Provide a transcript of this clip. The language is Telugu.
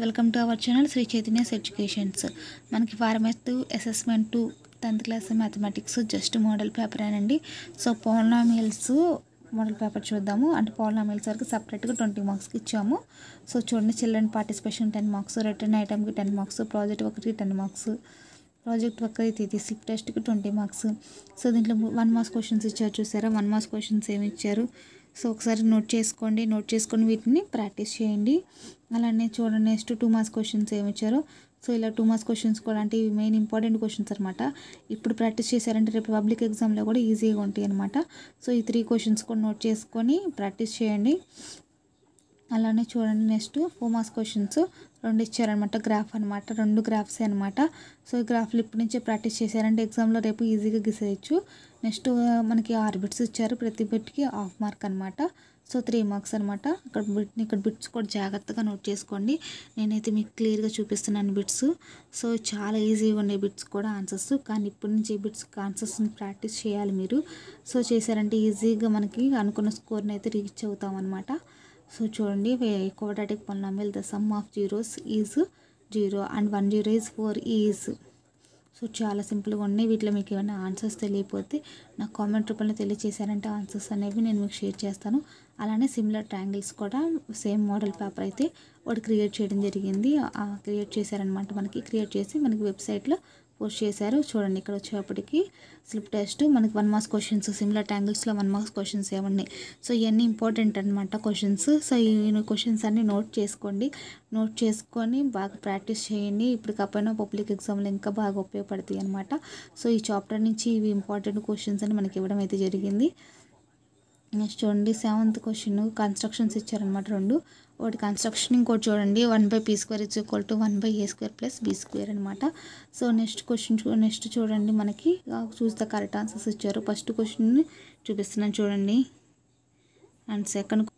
welcome to our channel Sri Chaitanya's educations మనకి formative assessment two tenth class mathematics just model paper అనండి సో పోలనామియల్స్ మోడల్ పేపర్ చూద్దాము అంటే పోలనామిల్స్ వరకు సపరేట్గా ట్వంటీ మార్క్స్కి ఇచ్చాము సో చూడండి children participation ten marks written ఐటమ్కి టెన్ మార్క్స్ ప్రాజెక్ట్ ఒకరికి టెన్ మార్క్స్ ప్రాజెక్ట్ పక్కది తీసి స్లిప్ టెస్ట్కి ట్వంటీ మార్క్స్ సో దీంట్లో వన్ మార్క్స్ క్వశ్చన్స్ ఇచ్చారు చూసారా వన్ మార్క్స్ క్వశ్చన్స్ ఏమి ఇచ్చారు సో ఒకసారి నోట్ చేసుకోండి నోట్ చేసుకొని వీటిని ప్రాక్టీస్ చేయండి అలానే చూడండి నెక్స్ట్ టూ మార్క్స్ క్వశ్చన్స్ ఏమి ఇచ్చారో సో ఇలా టూ మార్క్స్ క్వశ్చన్స్ కూడా అంటే ఇవి మెయిన్ ఇంపార్టెంట్ క్వశ్చన్స్ అనమాట ఇప్పుడు ప్రాక్టీస్ చేశారంటే రేపు పబ్లిక్ ఎగ్జామ్లో కూడా ఈజీగా ఉంటాయి అనమాట సో ఈ త్రీ క్వశ్చన్స్ కూడా నోట్ చేసుకొని ప్రాక్టీస్ చేయండి అలానే చూడండి నెక్స్ట్ ఫోమాస్ క్వశ్చన్స్ రెండు ఇచ్చారనమాట గ్రాఫ్ అనమాట రెండు గ్రాఫ్సే అనమాట సో ఈ గ్రాఫ్లు ఇప్పటి నుంచే ప్రాక్టీస్ చేశారంటే ఎగ్జామ్లో రేపు ఈజీగా గీసేయచ్చు నెక్స్ట్ మనకి ఆరు బిట్స్ ఇచ్చారు ప్రతి బిట్కి హాఫ్ మార్క్ అనమాట సో త్రీ మార్క్స్ అనమాట అక్కడ బిట్ ఇక్కడ బిట్స్ కూడా జాగ్రత్తగా నోట్ చేసుకోండి నేనైతే మీకు క్లియర్గా చూపిస్తున్నాను బిట్స్ సో చాలా ఈజీగా ఉన్నాయి బిట్స్ కూడా ఆన్సర్స్ కానీ ఇప్పటి నుంచి బిట్స్ ఆన్సర్స్ని ప్రాక్టీస్ చేయాలి మీరు సో చేశారంటే ఈజీగా మనకి అనుకున్న స్కోర్ని అయితే రీచ్ అవుతామన్నమాట సో చూడండి quadratic polynomial the sum of zeros is zero and one zero is four is so చాలా సింపుల్గా ఉన్నాయి వీటిలో మీకు ఏమైనా ఆన్సర్స్ తెలియకపోతే నాకు కామెంట్ రూపంలో తెలియచేశారంటే ఆన్సర్స్ అనేవి నేను మీకు షేర్ చేస్తాను అలానే సిమిలర్ ట్రాంగిల్స్ కూడా సేమ్ మోడల్ పేపర్ అయితే వాడు క్రియేట్ చేయడం జరిగింది క్రియేట్ చేశారనమాట మనకి క్రియేట్ చేసి మనకి వెబ్సైట్లో పోస్ట్ చేశారు చూడండి ఇక్కడ వచ్చేటప్పటికి స్లిప్ టెస్ట్ మనకి వన్ మార్క్స్ క్వశ్చన్స్ సిమిలర్ ట్యాంగిల్స్లో వన్ మార్క్స్ క్వశ్చన్స్ ఏమన్నాయి సో ఇవన్నీ ఇంపార్టెంట్ అనమాట క్వశ్చన్స్ సో ఈ క్వశ్చన్స్ అన్నీ నోట్ చేసుకోండి నోట్ చేసుకొని బాగా ప్రాక్టీస్ చేయండి ఇప్పుడు కాకపోయినా పబ్లిక్ ఎగ్జామ్లు ఇంకా బాగా ఉపయోగపడతాయి అనమాట సో ఈ చాప్టర్ నుంచి ఇవి ఇంపార్టెంట్ క్వశ్చన్స్ అని మనకి ఇవ్వడం అయితే జరిగింది నెక్స్ట్ చూడండి సెవెంత్ క్వశ్చన్ కన్స్ట్రక్షన్స్ ఇచ్చారనమాట రెండు ఒకటి కన్స్ట్రక్షన్ ఇంకోటి చూడండి one by P square is equal to one by A square plus B square అనమాట సో నెక్స్ట్ క్వశ్చన్ నెక్స్ట్ చూడండి మనకి చూస్తే కరెక్ట్ ఆన్సర్స్ ఇచ్చారు ఫస్ట్ క్వశ్చన్ చూపిస్తున్నాను చూడండి అండ్ సెకండ్